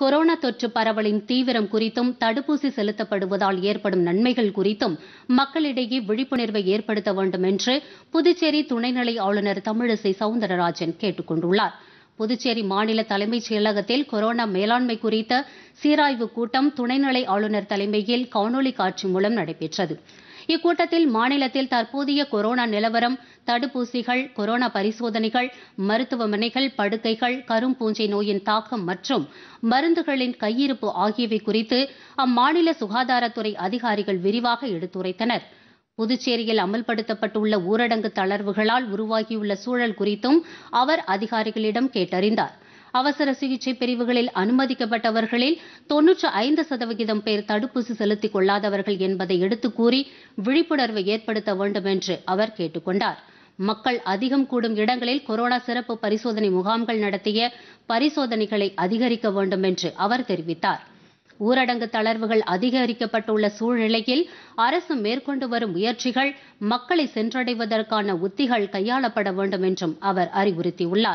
corona தொற்று பரவலின் தீவிரம் குறித்தும் தடுப்பூசி செலுத்தப்படுவதால் ஏற்படும் நன்மைகள் குறித்தும் மக்களிடையே விழிப்புணர்வை ஏற்படுத்த வேண்டும் என்று புதுச்சேரி துணைநிலை ஆளுநர் தமிழிசை சவுந்தரராஜன் கேட்டுக் கொண்டுள்ளாா் புதுச்சேரி மாநில தலைமைச் செயலகத்தில் கொரோனா மேலாண்மை குறித்த சீராய்வு கூட்டம் துணைநிலை ஆளுநர் தலைமையில் காணொலி காட்சி மூலம் நடைபெற்றது இக்கூட்டத்தில் மாநிலத்தில் தற்போதைய கொரோனா நிலவரம் தடுப்பூசிகள் கொரோனா பரிசோதனைகள் மருத்துவமனைகள் படுக்கைகள் கரும்பூஞ்சை நோயின் தாக்கம் மற்றும் மருந்துகளின் கையிருப்பு ஆகியவை குறித்து அம்மாநில சுகாதாரத்துறை அதிகாரிகள் விரிவாக எடுத்துரைத்தனா் புதுச்சேரியில் அமல்படுத்தப்பட்டுள்ள ஊரடங்கு தளர்வுகளால் உருவாகியுள்ள சூழல் குறித்தும் அவர் அதிகாரிகளிடம் கேட்டறிந்தார் அவசர சிகிச்சை பிரிவுகளில் அனுமதிக்கப்பட்டவர்களில் தொன்னூற்று ஐந்து சதவிகிதம் பேர் தடுப்பூசி செலுத்திக் கொள்ளாதவர்கள் என்பதை கூறி விழிப்புணர்வை ஏற்படுத்த வேண்டும் என்று அவர் கேட்டுக்கொண்டார் மக்கள் அதிகம் கூடும் இடங்களில் கொரோனா சிறப்பு பரிசோதனை முகாம்கள் நடத்திய பரிசோதனைகளை அதிகரிக்க வேண்டும் என்று அவர் தெரிவித்தார் ஊரடங்கு தளர்வுகள் அதிகரிக்கப்பட்டுள்ள சூழ்நிலையில் அரசு மேற்கொண்டு வரும் முயற்சிகள் மக்களை சென்றடைவதற்கான உத்திகள் கையாளப்பட வேண்டும் என்றும் அவர் அறிவுறுத்தியுள்ளார்